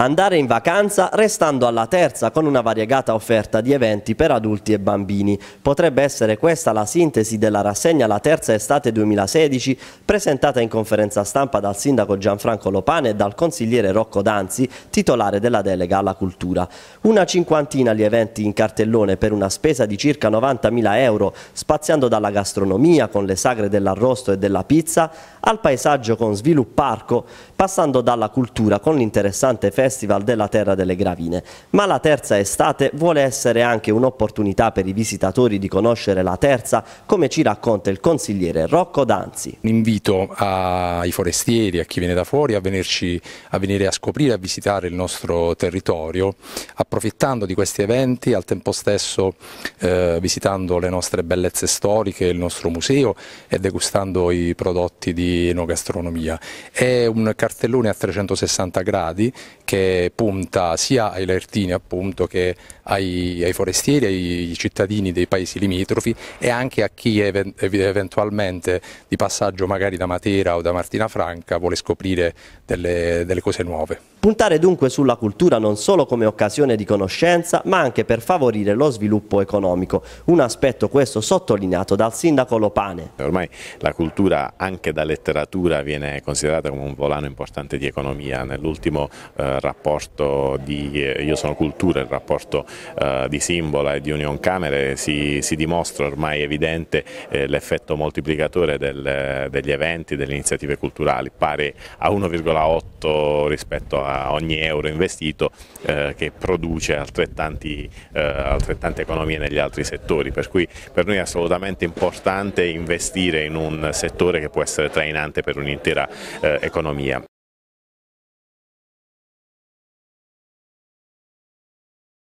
andare in vacanza restando alla terza con una variegata offerta di eventi per adulti e bambini. Potrebbe essere questa la sintesi della rassegna La Terza Estate 2016 presentata in conferenza stampa dal sindaco Gianfranco Lopane e dal consigliere Rocco Danzi, titolare della delega alla cultura. Una cinquantina gli eventi in cartellone per una spesa di circa 90.000 euro, spaziando dalla gastronomia con le sagre dell'arrosto e della pizza al paesaggio con sviluppo Svilupparco, passando dalla cultura con l'interessante festa Festival della Terra delle Gravine. Ma la terza estate vuole essere anche un'opportunità per i visitatori di conoscere la terza, come ci racconta il consigliere Rocco Danzi. Un invito ai forestieri, a chi viene da fuori, a, venirci, a venire a scoprire, a visitare il nostro territorio, approfittando di questi eventi, al tempo stesso eh, visitando le nostre bellezze storiche, il nostro museo e degustando i prodotti di enogastronomia. È un cartellone a 360 gradi che che punta sia ai lertini appunto che ai, ai forestieri, ai cittadini dei paesi limitrofi e anche a chi eventualmente di passaggio magari da Matera o da Martina Franca vuole scoprire delle, delle cose nuove. Puntare dunque sulla cultura non solo come occasione di conoscenza, ma anche per favorire lo sviluppo economico, un aspetto questo sottolineato dal sindaco Lopane. Ormai la cultura anche da letteratura viene considerata come un volano importante di economia, nell'ultimo eh, rapporto di eh, Io sono cultura, il rapporto eh, di Simbola e di Union Camere si, si dimostra ormai evidente eh, l'effetto moltiplicatore del, degli eventi, delle iniziative culturali, pari a 1,8 rispetto a ogni euro investito che produce altrettanti, altrettante economie negli altri settori, per cui per noi è assolutamente importante investire in un settore che può essere trainante per un'intera eh, economia.